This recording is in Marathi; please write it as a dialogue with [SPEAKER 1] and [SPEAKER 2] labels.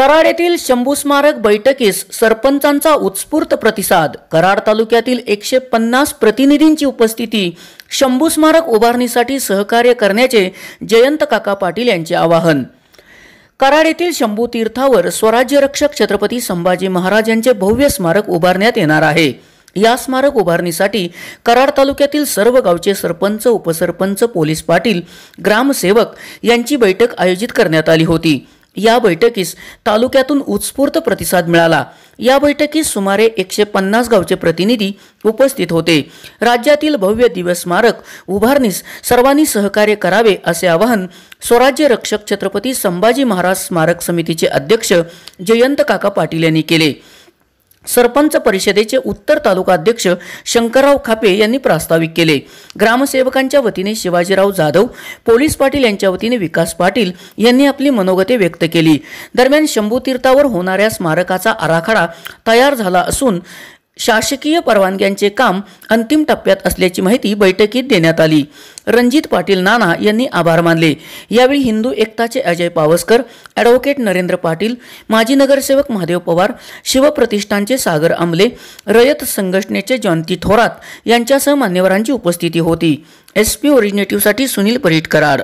[SPEAKER 1] कराड येथील शंभू स्मारक बैठकीस सरपंचांचा उत्स्फूर्त प्रतिसाद कराड तालुक्यातील एकशे पन्नास प्रतिनिधींची उपस्थिती शंभू स्मारक उभारणीसाठी सहकार्य करण्याचे जयंत काका पाटील यांचे आवाहन कराड येथील शंभू तीर्थावर स्वराज्य रक्षक छत्रपती संभाजी महाराज यांचे भव्य स्मारक उभारण्यात येणार आहे या स्मारक उभारणीसाठी कराड तालुक्यातील सर्व गावचे सरपंच उपसरपंच पोलीस पाटील ग्रामसेवक यांची बैठक आयोजित करण्यात आली होती या बैठकीस तालुक्यातून उत्स्फूर्त प्रतिसाद मिळाला या बैठकीस सुमारे एकशे पन्नास गावचे प्रतिनिधी उपस्थित होते राज्यातील भव्य दिवस स्मारक उभारणीस सर्वांनी सहकार्य करावे असे आवाहन स्वराज्य रक्षक छत्रपती संभाजी महाराज स्मारक समितीचे अध्यक्ष जयंत काका पाटील यांनी केले सरपंच परिषदेचे उत्तर तालुका अध्यक्ष शंकरराव खापे यांनी प्रास्ताविक केले ग्रामसेवकांच्या वतीने शिवाजीराव जाधव पोलीस पाटील यांच्या वतीने विकास पाटील यांनी आपली मनोगते व्यक्त केली दरम्यान शंभूतीर्थावर होणाऱ्या स्मारकाचा आराखडा तयार झाला असून शासकीय परवानग्यांचे काम अंतिम टप्प्यात असल्याची माहिती बैठकीत देण्यात आली रणजित पाटील नाना यांनी आभार मानले यावेळी हिंदू एकताचे अजय पावसकर ॲडव्होकेट नरेंद्र पाटील माजी नगरसेवक महादेव पवार शिवप्रतिष्ठानचे सागर आमले रयत संघटनेचे जयंती थोरात यांच्यासह मान्यवरांची उपस्थिती होती एस पी ओरिजिनेटिव्हसाठी सुनील परिटकरार